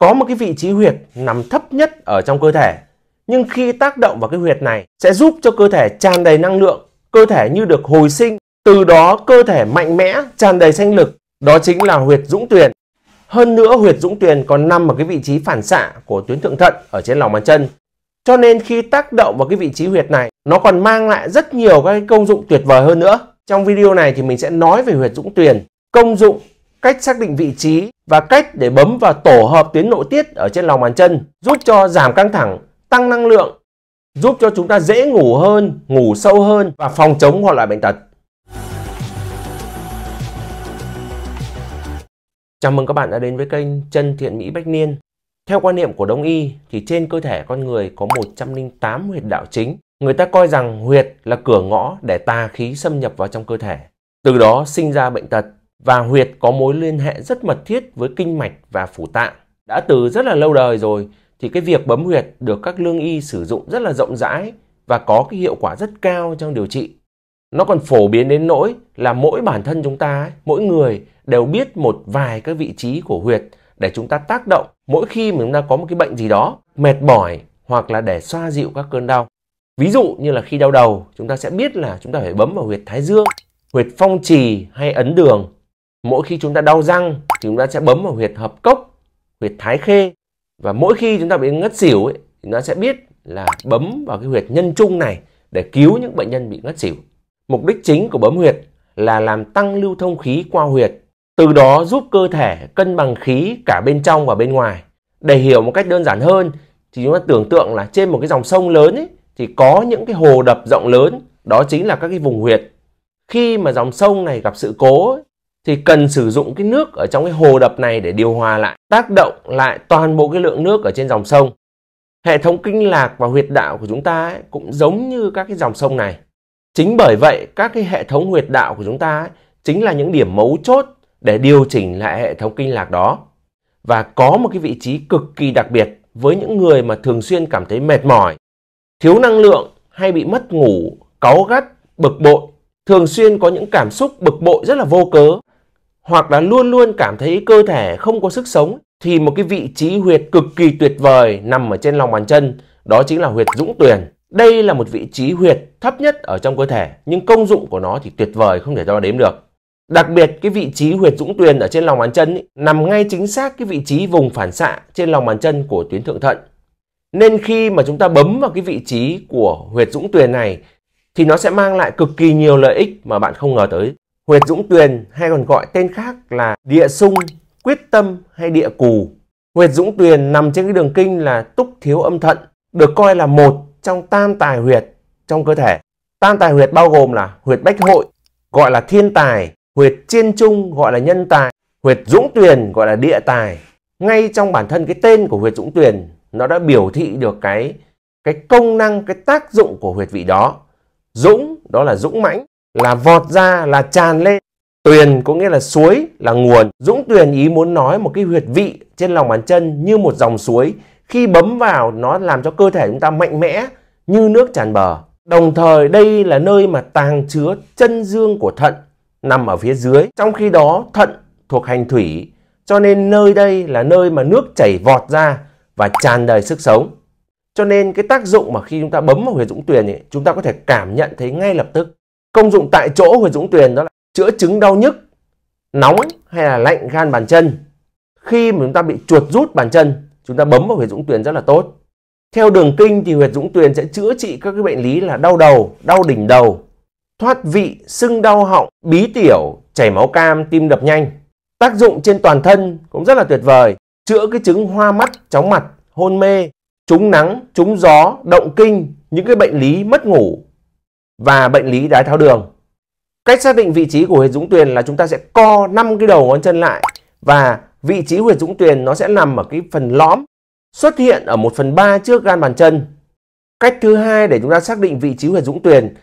có một cái vị trí huyệt nằm thấp nhất ở trong cơ thể. Nhưng khi tác động vào cái huyệt này sẽ giúp cho cơ thể tràn đầy năng lượng, cơ thể như được hồi sinh, từ đó cơ thể mạnh mẽ, tràn đầy sinh lực. Đó chính là huyệt dũng tuyền. Hơn nữa huyệt dũng tuyền còn nằm ở cái vị trí phản xạ của tuyến thượng thận ở trên lòng bàn chân. Cho nên khi tác động vào cái vị trí huyệt này, nó còn mang lại rất nhiều các công dụng tuyệt vời hơn nữa. Trong video này thì mình sẽ nói về huyệt dũng tuyền, công dụng cách xác định vị trí và cách để bấm vào tổ hợp tuyến nội tiết ở trên lòng bàn chân giúp cho giảm căng thẳng, tăng năng lượng, giúp cho chúng ta dễ ngủ hơn, ngủ sâu hơn và phòng chống mọi loại bệnh tật. Chào mừng các bạn đã đến với kênh Chân Thiện Mỹ Bách Niên. Theo quan niệm của Đông Y thì trên cơ thể con người có 108 huyệt đạo chính. Người ta coi rằng huyệt là cửa ngõ để tà khí xâm nhập vào trong cơ thể. Từ đó sinh ra bệnh tật và huyệt có mối liên hệ rất mật thiết với kinh mạch và phủ tạng. Đã từ rất là lâu đời rồi thì cái việc bấm huyệt được các lương y sử dụng rất là rộng rãi và có cái hiệu quả rất cao trong điều trị. Nó còn phổ biến đến nỗi là mỗi bản thân chúng ta, mỗi người đều biết một vài các vị trí của huyệt để chúng ta tác động mỗi khi mà chúng ta có một cái bệnh gì đó, mệt mỏi hoặc là để xoa dịu các cơn đau. Ví dụ như là khi đau đầu, chúng ta sẽ biết là chúng ta phải bấm vào huyệt thái dương, huyệt phong trì hay ấn đường mỗi khi chúng ta đau răng thì chúng ta sẽ bấm vào huyệt hợp cốc huyệt thái khê và mỗi khi chúng ta bị ngất xỉu ấy, thì nó sẽ biết là bấm vào cái huyệt nhân trung này để cứu những bệnh nhân bị ngất xỉu mục đích chính của bấm huyệt là làm tăng lưu thông khí qua huyệt từ đó giúp cơ thể cân bằng khí cả bên trong và bên ngoài để hiểu một cách đơn giản hơn thì chúng ta tưởng tượng là trên một cái dòng sông lớn ấy, thì có những cái hồ đập rộng lớn đó chính là các cái vùng huyệt khi mà dòng sông này gặp sự cố thì cần sử dụng cái nước ở trong cái hồ đập này để điều hòa lại, tác động lại toàn bộ cái lượng nước ở trên dòng sông. Hệ thống kinh lạc và huyệt đạo của chúng ta ấy, cũng giống như các cái dòng sông này. Chính bởi vậy, các cái hệ thống huyệt đạo của chúng ta ấy, chính là những điểm mấu chốt để điều chỉnh lại hệ thống kinh lạc đó. Và có một cái vị trí cực kỳ đặc biệt với những người mà thường xuyên cảm thấy mệt mỏi, thiếu năng lượng hay bị mất ngủ, cáu gắt, bực bội, thường xuyên có những cảm xúc bực bội rất là vô cớ hoặc là luôn luôn cảm thấy cơ thể không có sức sống thì một cái vị trí huyệt cực kỳ tuyệt vời nằm ở trên lòng bàn chân, đó chính là huyệt dũng tuyển. Đây là một vị trí huyệt thấp nhất ở trong cơ thể, nhưng công dụng của nó thì tuyệt vời không thể đo đếm được. Đặc biệt cái vị trí huyệt dũng tuyền ở trên lòng bàn chân ý, nằm ngay chính xác cái vị trí vùng phản xạ trên lòng bàn chân của tuyến thượng thận. Nên khi mà chúng ta bấm vào cái vị trí của huyệt dũng tuyền này thì nó sẽ mang lại cực kỳ nhiều lợi ích mà bạn không ngờ tới. Huyệt Dũng Tuyền hay còn gọi tên khác là địa sung, quyết tâm hay địa cù. Huyệt Dũng Tuyền nằm trên cái đường kinh là túc thiếu âm thận, được coi là một trong tam tài huyệt trong cơ thể. Tam tài huyệt bao gồm là huyệt bách hội, gọi là thiên tài, huyệt chiên trung gọi là nhân tài, huyệt dũng tuyền gọi là địa tài. Ngay trong bản thân cái tên của huyệt dũng tuyền nó đã biểu thị được cái cái công năng, cái tác dụng của huyệt vị đó. Dũng đó là dũng mãnh, là vọt ra là tràn lên tuyền có nghĩa là suối là nguồn dũng tuyền ý muốn nói một cái huyệt vị trên lòng bàn chân như một dòng suối khi bấm vào nó làm cho cơ thể chúng ta mạnh mẽ như nước tràn bờ đồng thời đây là nơi mà tàng chứa chân dương của thận nằm ở phía dưới trong khi đó thận thuộc hành thủy cho nên nơi đây là nơi mà nước chảy vọt ra và tràn đầy sức sống cho nên cái tác dụng mà khi chúng ta bấm vào huyệt dũng tuyền ấy, chúng ta có thể cảm nhận thấy ngay lập tức công dụng tại chỗ của dũng tuyền đó là chữa chứng đau nhức nóng hay là lạnh gan bàn chân khi mà chúng ta bị chuột rút bàn chân chúng ta bấm vào huyệt dũng tuyền rất là tốt theo đường kinh thì huyệt dũng tuyền sẽ chữa trị các cái bệnh lý là đau đầu đau đỉnh đầu thoát vị sưng đau họng bí tiểu chảy máu cam tim đập nhanh tác dụng trên toàn thân cũng rất là tuyệt vời chữa cái chứng hoa mắt chóng mặt hôn mê trúng nắng trúng gió động kinh những cái bệnh lý mất ngủ và bệnh lý đái tháo đường. Cách xác định vị trí của huyệt dũng tuyền là chúng ta sẽ co 5 cái đầu ngón chân lại và vị trí huyệt dũng tuyền nó sẽ nằm ở cái phần lõm xuất hiện ở 1 phần 3 trước gan bàn chân. Cách thứ hai để chúng ta xác định vị trí huyệt dũng tuyền,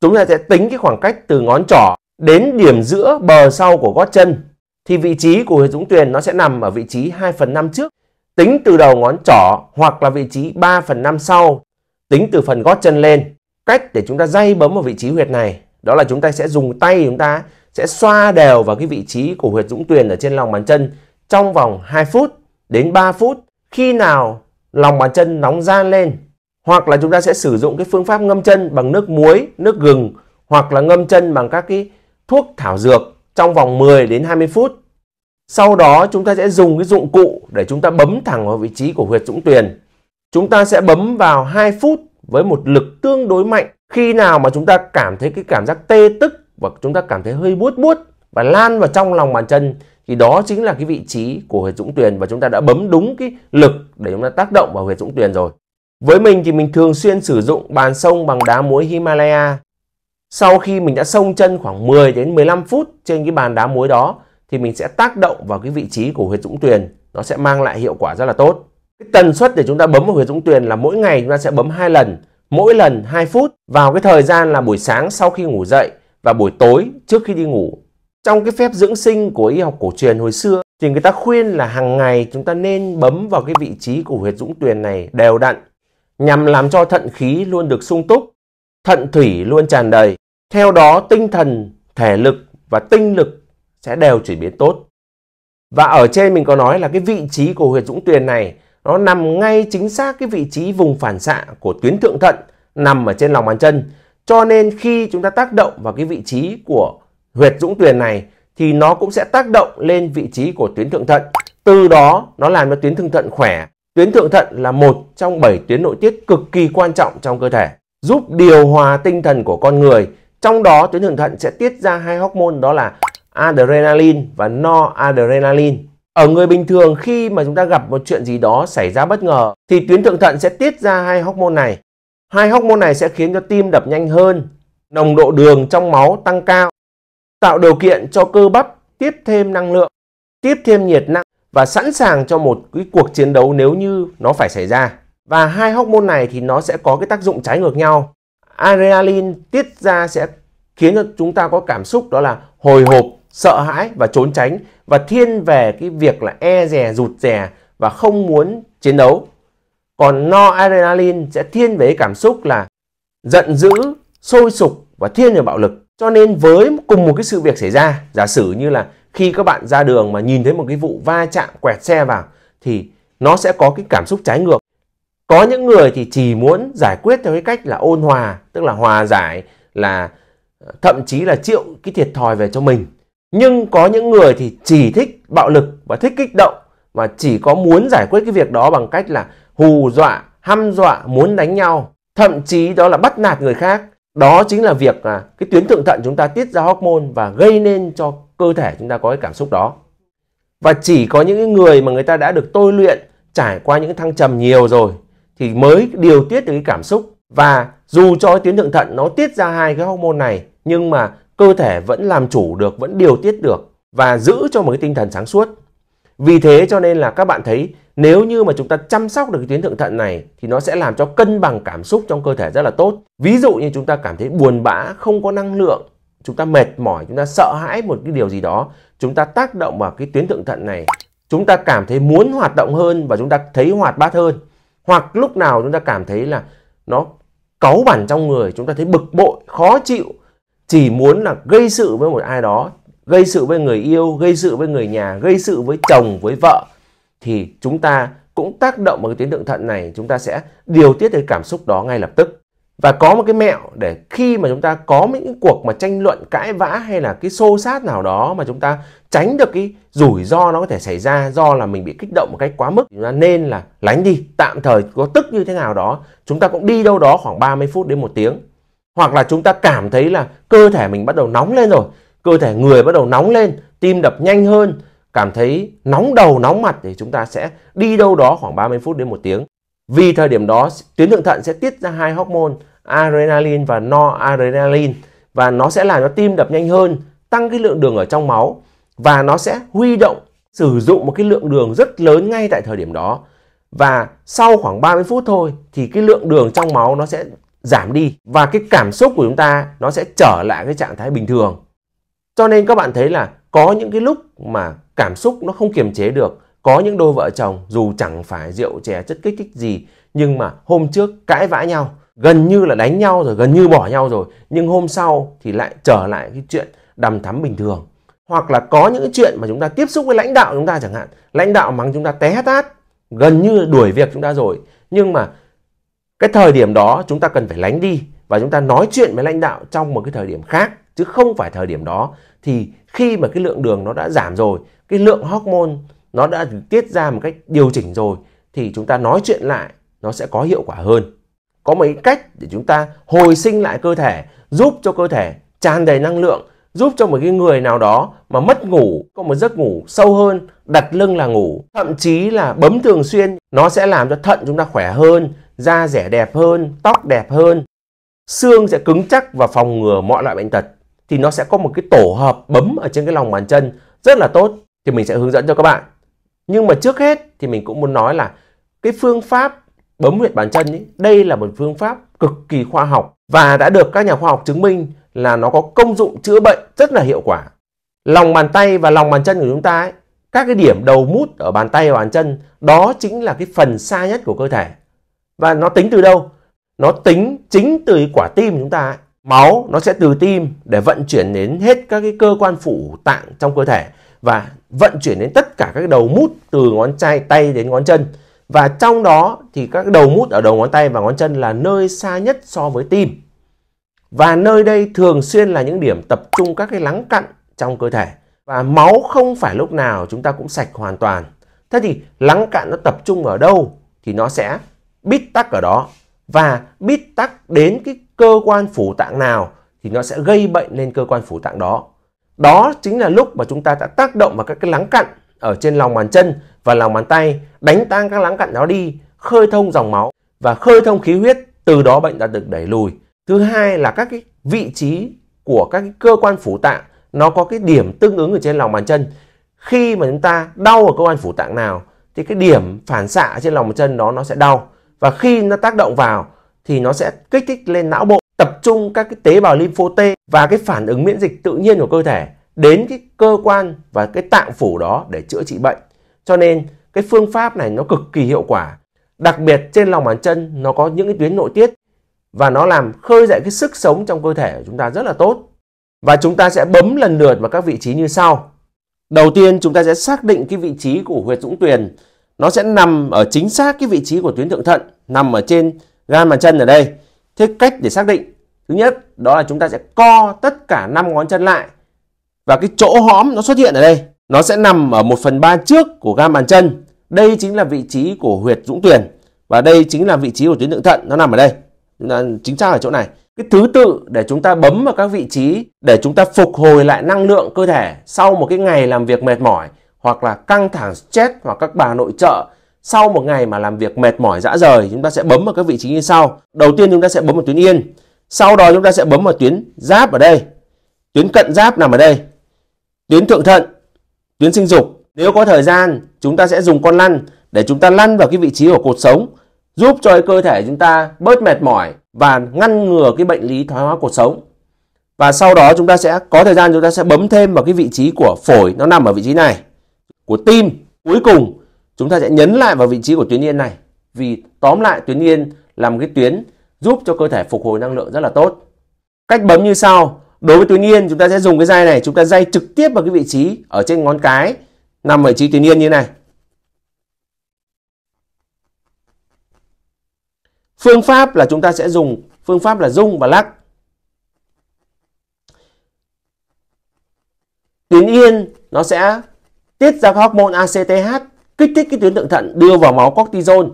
chúng ta sẽ tính cái khoảng cách từ ngón trỏ đến điểm giữa bờ sau của gót chân thì vị trí của huyệt dũng tuyền nó sẽ nằm ở vị trí 2 phần 5 trước tính từ đầu ngón trỏ hoặc là vị trí 3 phần 5 sau tính từ phần gót chân lên cách để chúng ta dây bấm vào vị trí huyệt này đó là chúng ta sẽ dùng tay chúng ta sẽ xoa đều vào cái vị trí của huyệt dũng tuyền ở trên lòng bàn chân trong vòng 2 phút đến 3 phút khi nào lòng bàn chân nóng gian lên hoặc là chúng ta sẽ sử dụng cái phương pháp ngâm chân bằng nước muối, nước gừng hoặc là ngâm chân bằng các cái thuốc thảo dược trong vòng 10 đến 20 phút. Sau đó chúng ta sẽ dùng cái dụng cụ để chúng ta bấm thẳng vào vị trí của huyệt dũng tuyền. Chúng ta sẽ bấm vào 2 phút với một lực tương đối mạnh. Khi nào mà chúng ta cảm thấy cái cảm giác tê tức và chúng ta cảm thấy hơi buốt buốt và lan vào trong lòng bàn chân thì đó chính là cái vị trí của huyệt dũng tuyền và chúng ta đã bấm đúng cái lực để chúng ta tác động vào huyệt dũng tuyền rồi. Với mình thì mình thường xuyên sử dụng bàn sông bằng đá muối Himalaya. Sau khi mình đã sông chân khoảng 10 đến 15 phút trên cái bàn đá muối đó thì mình sẽ tác động vào cái vị trí của huyệt dũng tuyền, nó sẽ mang lại hiệu quả rất là tốt cái tần suất để chúng ta bấm vào huyệt dũng tuyền là mỗi ngày chúng ta sẽ bấm hai lần mỗi lần 2 phút vào cái thời gian là buổi sáng sau khi ngủ dậy và buổi tối trước khi đi ngủ trong cái phép dưỡng sinh của y học cổ truyền hồi xưa thì người ta khuyên là hàng ngày chúng ta nên bấm vào cái vị trí của huyệt dũng tuyền này đều đặn nhằm làm cho thận khí luôn được sung túc thận thủy luôn tràn đầy theo đó tinh thần thể lực và tinh lực sẽ đều chuyển biến tốt và ở trên mình có nói là cái vị trí của huyệt dũng tuyền này nó nằm ngay chính xác cái vị trí vùng phản xạ của tuyến thượng thận nằm ở trên lòng bàn chân. Cho nên khi chúng ta tác động vào cái vị trí của huyệt dũng tuyền này thì nó cũng sẽ tác động lên vị trí của tuyến thượng thận. Từ đó nó làm cho tuyến thượng thận khỏe. Tuyến thượng thận là một trong 7 tuyến nội tiết cực kỳ quan trọng trong cơ thể, giúp điều hòa tinh thần của con người. Trong đó tuyến thượng thận sẽ tiết ra hai hormone đó là adrenaline và noradrenaline. Ở người bình thường khi mà chúng ta gặp một chuyện gì đó xảy ra bất ngờ thì tuyến thượng thận sẽ tiết ra hai hormone này. Hai hormone này sẽ khiến cho tim đập nhanh hơn, nồng độ đường trong máu tăng cao, tạo điều kiện cho cơ bắp tiếp thêm năng lượng, tiếp thêm nhiệt năng và sẵn sàng cho một cái cuộc chiến đấu nếu như nó phải xảy ra. Và hai hormone này thì nó sẽ có cái tác dụng trái ngược nhau. Adrenaline tiết ra sẽ khiến cho chúng ta có cảm xúc đó là hồi hộp, sợ hãi và trốn tránh và thiên về cái việc là e rè rụt rè và không muốn chiến đấu. Còn no adrenaline sẽ thiên về cảm xúc là giận dữ, sôi sục và thiên về bạo lực. Cho nên với cùng một cái sự việc xảy ra, giả sử như là khi các bạn ra đường mà nhìn thấy một cái vụ va chạm quẹt xe vào thì nó sẽ có cái cảm xúc trái ngược. Có những người thì chỉ muốn giải quyết theo cái cách là ôn hòa, tức là hòa giải là ờ, thậm chí là chịu cái thiệt thòi về cho mình nhưng có những người thì chỉ thích bạo lực và thích kích động và chỉ có muốn giải quyết cái việc đó bằng cách là hù dọa hăm dọa muốn đánh nhau thậm chí đó là bắt nạt người khác đó chính là việc à, cái tuyến thượng thận chúng ta tiết ra hormone và gây nên cho cơ thể chúng ta có cái cảm xúc đó và chỉ có những người mà người ta đã được tôi luyện trải qua những thăng trầm nhiều rồi thì mới điều tiết được cái cảm xúc và dù cho cái tuyến thượng thận nó tiết ra hai cái hormone này nhưng mà cơ thể vẫn làm chủ được, vẫn điều tiết được và giữ cho một cái tinh thần sáng suốt. Vì thế cho nên là các bạn thấy nếu như mà chúng ta chăm sóc được cái tuyến thượng thận này thì nó sẽ làm cho cân bằng cảm xúc trong cơ thể rất là tốt. Ví dụ như chúng ta cảm thấy buồn bã, không có năng lượng, chúng ta mệt mỏi, chúng ta sợ hãi một cái điều gì đó, chúng ta tác động vào cái tuyến thượng thận này, chúng ta cảm thấy muốn hoạt động hơn và chúng ta thấy hoạt bát hơn. Hoặc lúc nào chúng ta cảm thấy là nó cáu bản trong người, chúng ta thấy bực bội, khó chịu chỉ muốn là gây sự với một ai đó gây sự với người yêu gây sự với người nhà gây sự với chồng với vợ thì chúng ta cũng tác động vào cái tuyến thượng thận này chúng ta sẽ điều tiết cái cảm xúc đó ngay lập tức và có một cái mẹo để khi mà chúng ta có những cuộc mà tranh luận cãi vã hay là cái xô sát nào đó mà chúng ta tránh được cái rủi ro nó có thể xảy ra do là mình bị kích động một cách quá mức chúng ta nên là lánh đi tạm thời có tức như thế nào đó chúng ta cũng đi đâu đó khoảng 30 phút đến một tiếng hoặc là chúng ta cảm thấy là cơ thể mình bắt đầu nóng lên rồi, cơ thể người bắt đầu nóng lên, tim đập nhanh hơn, cảm thấy nóng đầu nóng mặt thì chúng ta sẽ đi đâu đó khoảng 30 phút đến một tiếng. Vì thời điểm đó tuyến thượng thận sẽ tiết ra hai hormone adrenaline và noradrenaline và nó sẽ làm cho tim đập nhanh hơn, tăng cái lượng đường ở trong máu và nó sẽ huy động sử dụng một cái lượng đường rất lớn ngay tại thời điểm đó. Và sau khoảng 30 phút thôi thì cái lượng đường trong máu nó sẽ giảm đi và cái cảm xúc của chúng ta nó sẽ trở lại cái trạng thái bình thường. Cho nên các bạn thấy là có những cái lúc mà cảm xúc nó không kiềm chế được, có những đôi vợ chồng dù chẳng phải rượu chè chất kích thích gì nhưng mà hôm trước cãi vã nhau, gần như là đánh nhau rồi, gần như bỏ nhau rồi, nhưng hôm sau thì lại trở lại cái chuyện đầm thắm bình thường. Hoặc là có những cái chuyện mà chúng ta tiếp xúc với lãnh đạo chúng ta chẳng hạn, lãnh đạo mắng chúng ta té tát, gần như đuổi việc chúng ta rồi, nhưng mà cái thời điểm đó chúng ta cần phải lánh đi và chúng ta nói chuyện với lãnh đạo trong một cái thời điểm khác chứ không phải thời điểm đó thì khi mà cái lượng đường nó đã giảm rồi cái lượng hormone nó đã tiết ra một cách điều chỉnh rồi thì chúng ta nói chuyện lại nó sẽ có hiệu quả hơn có mấy cách để chúng ta hồi sinh lại cơ thể giúp cho cơ thể tràn đầy năng lượng giúp cho một cái người nào đó mà mất ngủ có một giấc ngủ sâu hơn đặt lưng là ngủ thậm chí là bấm thường xuyên nó sẽ làm cho thận chúng ta khỏe hơn da rẻ đẹp hơn, tóc đẹp hơn, xương sẽ cứng chắc và phòng ngừa mọi loại bệnh tật. Thì nó sẽ có một cái tổ hợp bấm ở trên cái lòng bàn chân rất là tốt thì mình sẽ hướng dẫn cho các bạn. Nhưng mà trước hết thì mình cũng muốn nói là cái phương pháp bấm huyệt bàn chân ấy, đây là một phương pháp cực kỳ khoa học và đã được các nhà khoa học chứng minh là nó có công dụng chữa bệnh rất là hiệu quả. Lòng bàn tay và lòng bàn chân của chúng ta ấy, các cái điểm đầu mút ở bàn tay và bàn chân đó chính là cái phần xa nhất của cơ thể và nó tính từ đâu nó tính chính từ quả tim chúng ta ấy. máu nó sẽ từ tim để vận chuyển đến hết các cái cơ quan phủ tạng trong cơ thể và vận chuyển đến tất cả các đầu mút từ ngón chai tay đến ngón chân và trong đó thì các đầu mút ở đầu ngón tay và ngón chân là nơi xa nhất so với tim và nơi đây thường xuyên là những điểm tập trung các cái lắng cặn trong cơ thể và máu không phải lúc nào chúng ta cũng sạch hoàn toàn thế thì lắng cặn nó tập trung ở đâu thì nó sẽ bít tắc ở đó và bít tắc đến cái cơ quan phủ tạng nào thì nó sẽ gây bệnh lên cơ quan phủ tạng đó. Đó chính là lúc mà chúng ta đã tác động vào các cái lắng cặn ở trên lòng bàn chân và lòng bàn tay, đánh tan các lắng cặn đó đi, khơi thông dòng máu và khơi thông khí huyết, từ đó bệnh đã được đẩy lùi. Thứ hai là các cái vị trí của các cái cơ quan phủ tạng nó có cái điểm tương ứng ở trên lòng bàn chân. Khi mà chúng ta đau ở cơ quan phủ tạng nào thì cái điểm phản xạ trên lòng bàn chân đó nó sẽ đau và khi nó tác động vào thì nó sẽ kích thích lên não bộ tập trung các cái tế bào lympho T và cái phản ứng miễn dịch tự nhiên của cơ thể đến cái cơ quan và cái tạng phủ đó để chữa trị bệnh. Cho nên cái phương pháp này nó cực kỳ hiệu quả. Đặc biệt trên lòng bàn chân nó có những cái tuyến nội tiết và nó làm khơi dậy cái sức sống trong cơ thể của chúng ta rất là tốt. Và chúng ta sẽ bấm lần lượt vào các vị trí như sau. Đầu tiên chúng ta sẽ xác định cái vị trí của huyệt dũng tuyền nó sẽ nằm ở chính xác cái vị trí của tuyến thượng thận nằm ở trên gan bàn chân ở đây thế cách để xác định thứ nhất đó là chúng ta sẽ co tất cả năm ngón chân lại và cái chỗ hõm nó xuất hiện ở đây nó sẽ nằm ở 1 phần 3 trước của gan bàn chân đây chính là vị trí của huyệt dũng tuyền và đây chính là vị trí của tuyến thượng thận nó nằm ở đây chúng chính xác ở chỗ này cái thứ tự để chúng ta bấm vào các vị trí để chúng ta phục hồi lại năng lượng cơ thể sau một cái ngày làm việc mệt mỏi hoặc là căng thẳng stress hoặc các bà nội trợ sau một ngày mà làm việc mệt mỏi dã rời chúng ta sẽ bấm vào các vị trí như sau đầu tiên chúng ta sẽ bấm vào tuyến yên sau đó chúng ta sẽ bấm vào tuyến giáp ở đây tuyến cận giáp nằm ở đây tuyến thượng thận tuyến sinh dục nếu có thời gian chúng ta sẽ dùng con lăn để chúng ta lăn vào cái vị trí của cột sống giúp cho cái cơ thể chúng ta bớt mệt mỏi và ngăn ngừa cái bệnh lý thoái hóa cột sống và sau đó chúng ta sẽ có thời gian chúng ta sẽ bấm thêm vào cái vị trí của phổi nó nằm ở vị trí này của tim cuối cùng chúng ta sẽ nhấn lại vào vị trí của tuyến yên này vì tóm lại tuyến yên là một cái tuyến giúp cho cơ thể phục hồi năng lượng rất là tốt cách bấm như sau đối với tuyến yên chúng ta sẽ dùng cái dây này chúng ta dây trực tiếp vào cái vị trí ở trên ngón cái nằm ở vị trí tuyến yên như này phương pháp là chúng ta sẽ dùng phương pháp là rung và lắc tuyến yên nó sẽ tiết ra các hormone ACTH kích thích cái tuyến thượng thận đưa vào máu cortisol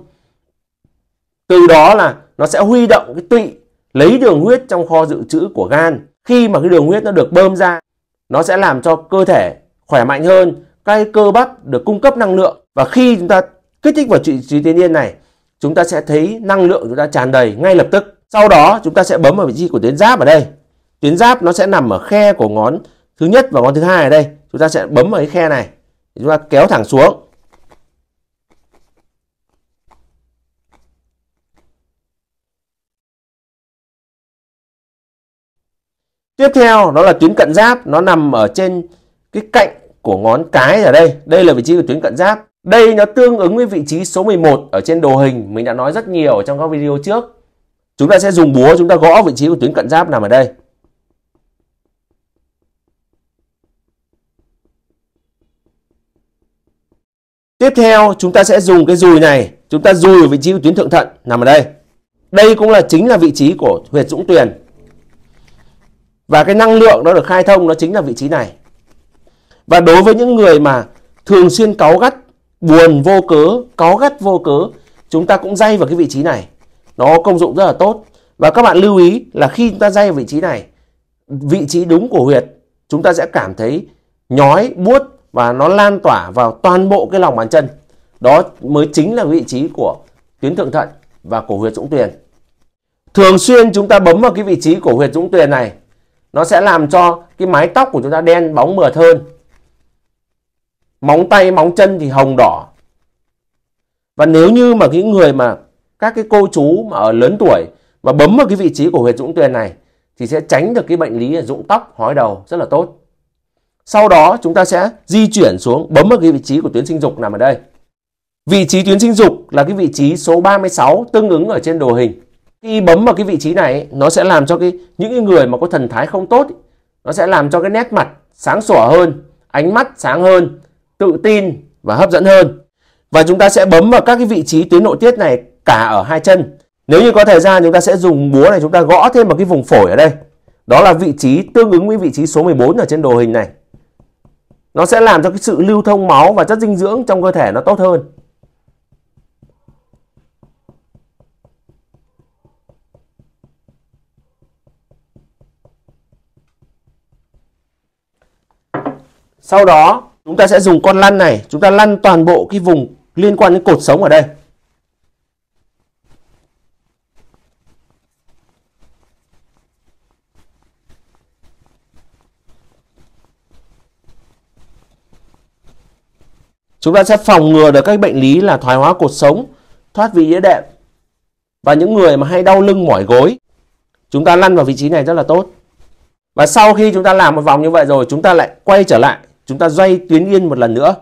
từ đó là nó sẽ huy động cái tụy lấy đường huyết trong kho dự trữ của gan khi mà cái đường huyết nó được bơm ra nó sẽ làm cho cơ thể khỏe mạnh hơn các cơ bắp được cung cấp năng lượng và khi chúng ta kích thích vào trị trí tiến niên này chúng ta sẽ thấy năng lượng chúng ta tràn đầy ngay lập tức sau đó chúng ta sẽ bấm vào vị trí của tuyến giáp ở đây tuyến giáp nó sẽ nằm ở khe của ngón thứ nhất và ngón thứ hai ở đây chúng ta sẽ bấm vào cái khe này chúng ta kéo thẳng xuống Tiếp theo đó là tuyến cận giáp nó nằm ở trên cái cạnh của ngón cái ở đây. Đây là vị trí của tuyến cận giáp. Đây nó tương ứng với vị trí số 11 ở trên đồ hình mình đã nói rất nhiều ở trong các video trước. Chúng ta sẽ dùng búa chúng ta gõ vị trí của tuyến cận giáp nằm ở đây. Tiếp theo chúng ta sẽ dùng cái dùi này, chúng ta dùi ở vị trí của tuyến thượng thận nằm ở đây. Đây cũng là chính là vị trí của huyệt dũng tuyền. Và cái năng lượng nó được khai thông nó chính là vị trí này. Và đối với những người mà thường xuyên cáu gắt, buồn vô cớ, cáu gắt vô cớ, chúng ta cũng dây vào cái vị trí này. Nó công dụng rất là tốt. Và các bạn lưu ý là khi chúng ta dây vào vị trí này, vị trí đúng của huyệt, chúng ta sẽ cảm thấy nhói, buốt và nó lan tỏa vào toàn bộ cái lòng bàn chân đó mới chính là vị trí của tuyến thượng thận và cổ huyệt dũng tuyền thường xuyên chúng ta bấm vào cái vị trí cổ huyệt dũng tuyền này nó sẽ làm cho cái mái tóc của chúng ta đen bóng mượt hơn móng tay móng chân thì hồng đỏ và nếu như mà cái người mà các cái cô chú mà ở lớn tuổi mà bấm vào cái vị trí cổ huyệt dũng tuyền này thì sẽ tránh được cái bệnh lý rụng tóc hói đầu rất là tốt sau đó chúng ta sẽ di chuyển xuống bấm vào cái vị trí của tuyến sinh dục nằm ở đây. Vị trí tuyến sinh dục là cái vị trí số 36 tương ứng ở trên đồ hình. Khi bấm vào cái vị trí này nó sẽ làm cho cái những cái người mà có thần thái không tốt nó sẽ làm cho cái nét mặt sáng sủa hơn, ánh mắt sáng hơn, tự tin và hấp dẫn hơn. Và chúng ta sẽ bấm vào các cái vị trí tuyến nội tiết này cả ở hai chân. Nếu như có thời gian chúng ta sẽ dùng búa này chúng ta gõ thêm vào cái vùng phổi ở đây. Đó là vị trí tương ứng với vị trí số 14 ở trên đồ hình này nó sẽ làm cho cái sự lưu thông máu và chất dinh dưỡng trong cơ thể nó tốt hơn sau đó chúng ta sẽ dùng con lăn này chúng ta lăn toàn bộ cái vùng liên quan đến cột sống ở đây Chúng ta sẽ phòng ngừa được các bệnh lý là thoái hóa cột sống, thoát vị đĩa đệm và những người mà hay đau lưng mỏi gối. Chúng ta lăn vào vị trí này rất là tốt. Và sau khi chúng ta làm một vòng như vậy rồi, chúng ta lại quay trở lại, chúng ta dây tuyến yên một lần nữa.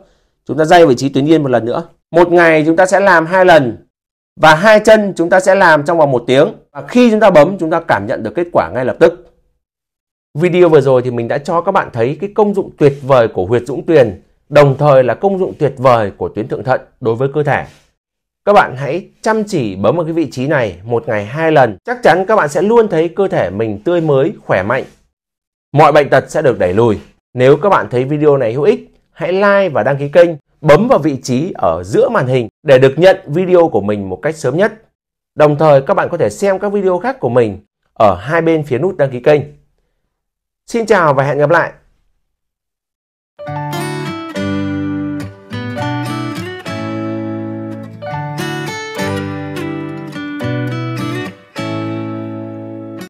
Chúng ta dây vị trí tuyến yên một lần nữa. Một ngày chúng ta sẽ làm hai lần và hai chân chúng ta sẽ làm trong vòng một tiếng. Và khi chúng ta bấm, chúng ta cảm nhận được kết quả ngay lập tức. Video vừa rồi thì mình đã cho các bạn thấy cái công dụng tuyệt vời của huyệt dũng tuyền đồng thời là công dụng tuyệt vời của tuyến thượng thận đối với cơ thể. Các bạn hãy chăm chỉ bấm vào cái vị trí này một ngày hai lần, chắc chắn các bạn sẽ luôn thấy cơ thể mình tươi mới, khỏe mạnh. Mọi bệnh tật sẽ được đẩy lùi. Nếu các bạn thấy video này hữu ích, hãy like và đăng ký kênh, bấm vào vị trí ở giữa màn hình để được nhận video của mình một cách sớm nhất. Đồng thời các bạn có thể xem các video khác của mình ở hai bên phía nút đăng ký kênh. Xin chào và hẹn gặp lại!